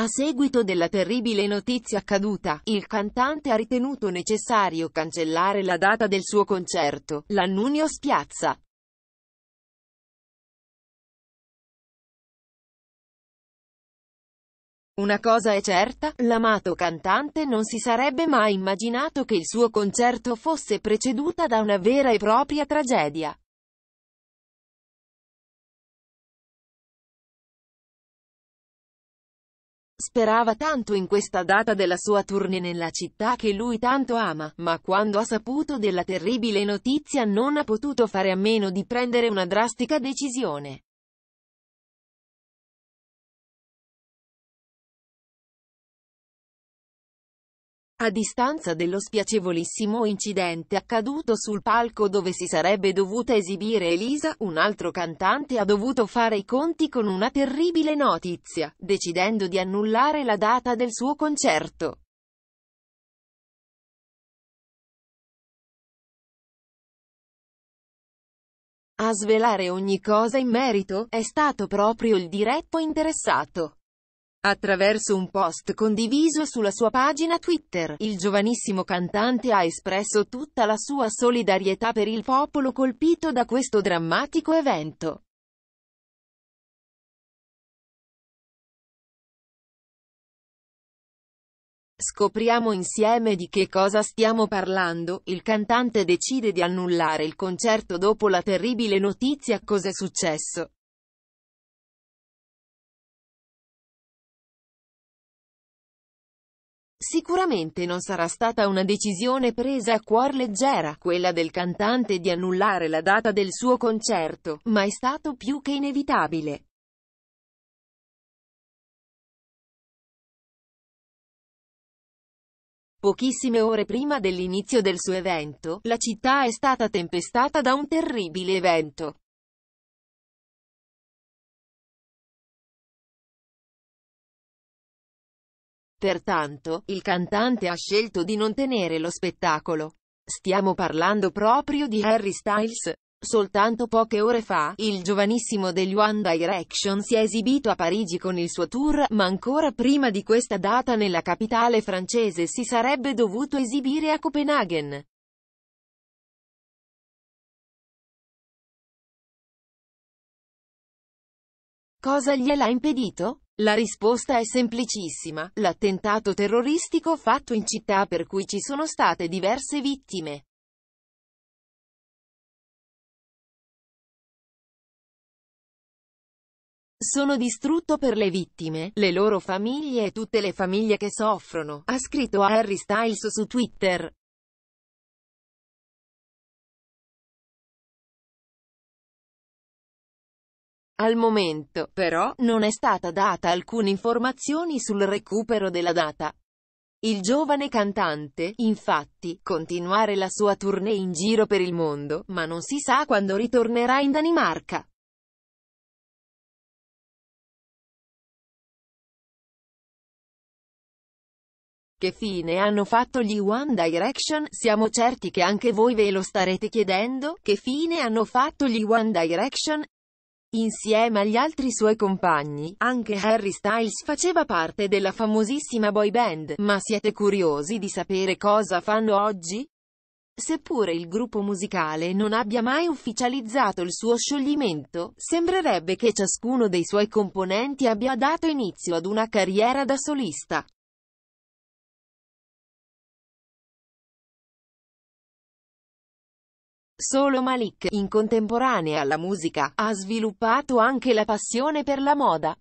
A seguito della terribile notizia accaduta, il cantante ha ritenuto necessario cancellare la data del suo concerto, l'Annunio Spiazza. Una cosa è certa, l'amato cantante non si sarebbe mai immaginato che il suo concerto fosse preceduta da una vera e propria tragedia. Sperava tanto in questa data della sua tournée nella città che lui tanto ama, ma quando ha saputo della terribile notizia non ha potuto fare a meno di prendere una drastica decisione. A distanza dello spiacevolissimo incidente accaduto sul palco dove si sarebbe dovuta esibire Elisa, un altro cantante ha dovuto fare i conti con una terribile notizia, decidendo di annullare la data del suo concerto. A svelare ogni cosa in merito, è stato proprio il diretto interessato. Attraverso un post condiviso sulla sua pagina Twitter, il giovanissimo cantante ha espresso tutta la sua solidarietà per il popolo colpito da questo drammatico evento. Scopriamo insieme di che cosa stiamo parlando, il cantante decide di annullare il concerto dopo la terribile notizia cos'è successo. Sicuramente non sarà stata una decisione presa a cuor leggera, quella del cantante di annullare la data del suo concerto, ma è stato più che inevitabile. Pochissime ore prima dell'inizio del suo evento, la città è stata tempestata da un terribile evento. Pertanto, il cantante ha scelto di non tenere lo spettacolo. Stiamo parlando proprio di Harry Styles. Soltanto poche ore fa, il giovanissimo degli One Direction si è esibito a Parigi con il suo tour, ma ancora prima di questa data nella capitale francese si sarebbe dovuto esibire a Copenaghen. Cosa gliel'ha impedito? La risposta è semplicissima, l'attentato terroristico fatto in città per cui ci sono state diverse vittime. Sono distrutto per le vittime, le loro famiglie e tutte le famiglie che soffrono, ha scritto Harry Styles su Twitter. Al momento, però, non è stata data alcuna informazione sul recupero della data. Il giovane cantante, infatti, continuare la sua tournée in giro per il mondo, ma non si sa quando ritornerà in Danimarca. Che fine hanno fatto gli One Direction? Siamo certi che anche voi ve lo starete chiedendo, che fine hanno fatto gli One Direction? Insieme agli altri suoi compagni, anche Harry Styles faceva parte della famosissima boy band, ma siete curiosi di sapere cosa fanno oggi? Seppure il gruppo musicale non abbia mai ufficializzato il suo scioglimento, sembrerebbe che ciascuno dei suoi componenti abbia dato inizio ad una carriera da solista. Solo Malik, in contemporanea alla musica, ha sviluppato anche la passione per la moda.